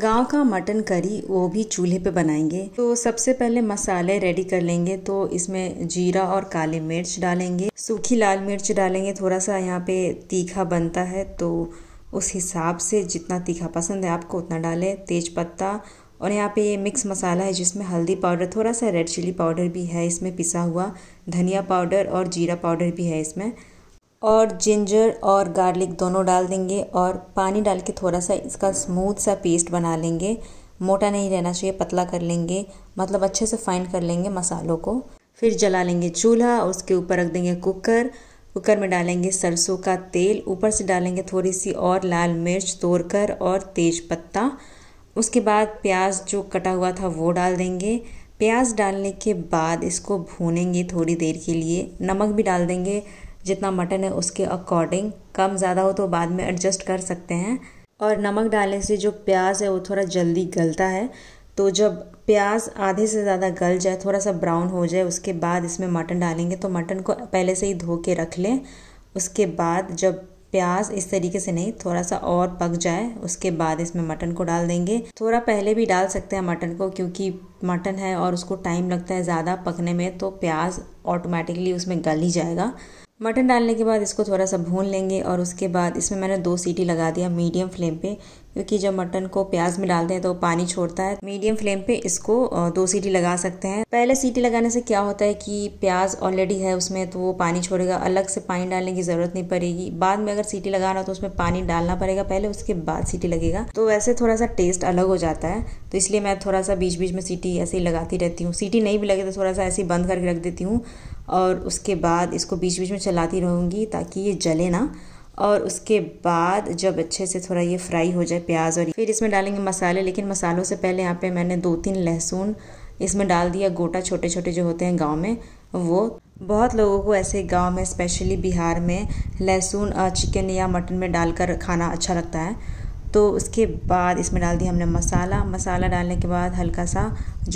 गांव का mutton curry वो भी चूल्हे पे बनाएंगे तो सबसे पहले मसाले रेडी कर लेंगे तो इसमें जीरा और काली मिर्च डालेंगे सूखी लाल मिर्च डालेंगे थोड़ा सा यहाँ पे तीखा बनता है तो उस हिसाब से जितना तीखा पसंद है आपको उतना डालें तेज पत्ता और यहाँ पे ये मिक्स मसाला है जिसमें हल्दी पाउडर थोड़ा सा रेड चिली पाउडर भी है इसमें पिसा हुआ धनिया पाउडर और जीरा पाउडर भी है इसमें और जिंजर और गार्लिक दोनों डाल देंगे और पानी डाल के थोड़ा सा इसका स्मूथ सा पेस्ट बना लेंगे मोटा नहीं रहना चाहिए पतला कर लेंगे मतलब अच्छे से फाइन कर लेंगे मसालों को फिर जला लेंगे चूल्हा और उसके ऊपर रख देंगे कुकर कुकर में डालेंगे सरसों का तेल ऊपर से डालेंगे थोड़ी सी और लाल मिर्च तोड़कर और तेज पत्ता उसके बाद प्याज जो कटा हुआ था वो डाल देंगे प्याज डालने के बाद इसको भूनेंगे थोड़ी देर के लिए नमक भी डाल देंगे जितना मटन है उसके अकॉर्डिंग कम ज़्यादा हो तो बाद में एडजस्ट कर सकते हैं और नमक डालने से जो प्याज है वो थोड़ा जल्दी गलता है तो जब प्याज आधे से ज़्यादा गल जाए थोड़ा सा ब्राउन हो जाए उसके बाद इसमें मटन डालेंगे तो मटन को पहले से ही धो के रख लें उसके बाद जब प्याज इस तरीके से नहीं थोड़ा सा और पक जाए उसके बाद इसमें मटन को डाल देंगे थोड़ा पहले भी डाल सकते हैं मटन को क्योंकि मटन है और उसको टाइम लगता है ज़्यादा पकने में तो प्याज ऑटोमेटिकली उसमें गल ही जाएगा मटन डालने के बाद इसको थोड़ा सा भून लेंगे और उसके बाद इसमें मैंने दो सीटी लगा दिया मीडियम फ्लेम पे क्योंकि जब मटन को प्याज में डालते हैं तो पानी छोड़ता है मीडियम फ्लेम पे इसको दो सीटी लगा सकते हैं पहले सीटी लगाने से क्या होता है कि प्याज ऑलरेडी है उसमें तो वो पानी छोड़ेगा अलग से पानी डालने की ज़रूरत नहीं पड़ेगी बाद में अगर सीटी लगाना हो तो उसमें पानी डालना पड़ेगा पहले उसके बाद सीटी लगेगा तो वैसे थोड़ा सा टेस्ट अलग हो जाता है तो इसलिए मैं थोड़ा सा बीच बीच में सीटी ऐसे ही लगाती रहती हूँ सीटी नहीं भी लगे तो थोड़ा सा ऐसे ही बंद करके रख देती हूँ और उसके बाद इसको बीच बीच में चलाती रहूँगी ताकि ये जले ना और उसके बाद जब अच्छे से थोड़ा ये फ्राई हो जाए प्याज और फिर इसमें डालेंगे मसाले लेकिन मसालों से पहले यहाँ पे मैंने दो तीन लहसुन इसमें डाल दिया गोटा छोटे छोटे जो होते हैं गांव में वो बहुत लोगों को ऐसे गांव में स्पेशली बिहार में लहसुन चिकन या मटन में डालकर खाना अच्छा लगता है तो उसके बाद इसमें डाल दिया हमने मसाला मसाला डालने के बाद हल्का सा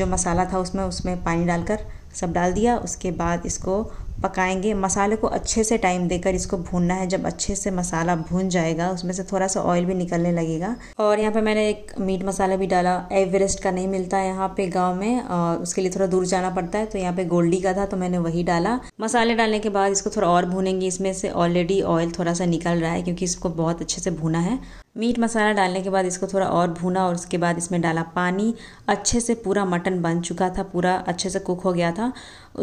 जो मसाला था उसमें उसमें पानी डालकर सब डाल दिया उसके बाद इसको पकाएंगे मसाले को अच्छे से टाइम देकर इसको भूनना है जब अच्छे से मसाला भून जाएगा उसमें से थोड़ा सा ऑयल भी निकलने लगेगा और यहाँ पे मैंने एक मीट मसाला भी डाला एवरेस्ट का नहीं मिलता है यहाँ पे गांव में और उसके लिए थोड़ा दूर जाना पड़ता है तो यहाँ पे गोल्डी का था तो मैंने वही डाला मसाले डालने के बाद इसको थोड़ा और भूनेंगे इसमें से ऑलरेडी ऑयल थोड़ा सा निकल रहा है क्योंकि इसको बहुत अच्छे से भूना है मीट मसाला डालने के बाद इसको थोड़ा और भूना और उसके बाद इसमें डाला पानी अच्छे से पूरा मटन बन चुका था पूरा अच्छे से कुक हो गया था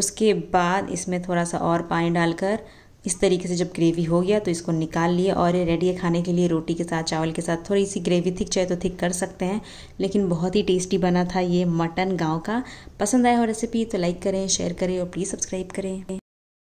उसके बाद इसमें थोड़ा सा और पानी डालकर इस तरीके से जब ग्रेवी हो गया तो इसको निकाल लिए और ये रेडी है खाने के लिए रोटी के साथ चावल के साथ थोड़ी सी ग्रेवी थिक चाहे तो थिक कर सकते हैं लेकिन बहुत ही टेस्टी बना था ये मटन गाँव का पसंद आया हो रेसिपी तो लाइक करें शेयर करें और प्लीज़ सब्सक्राइब करें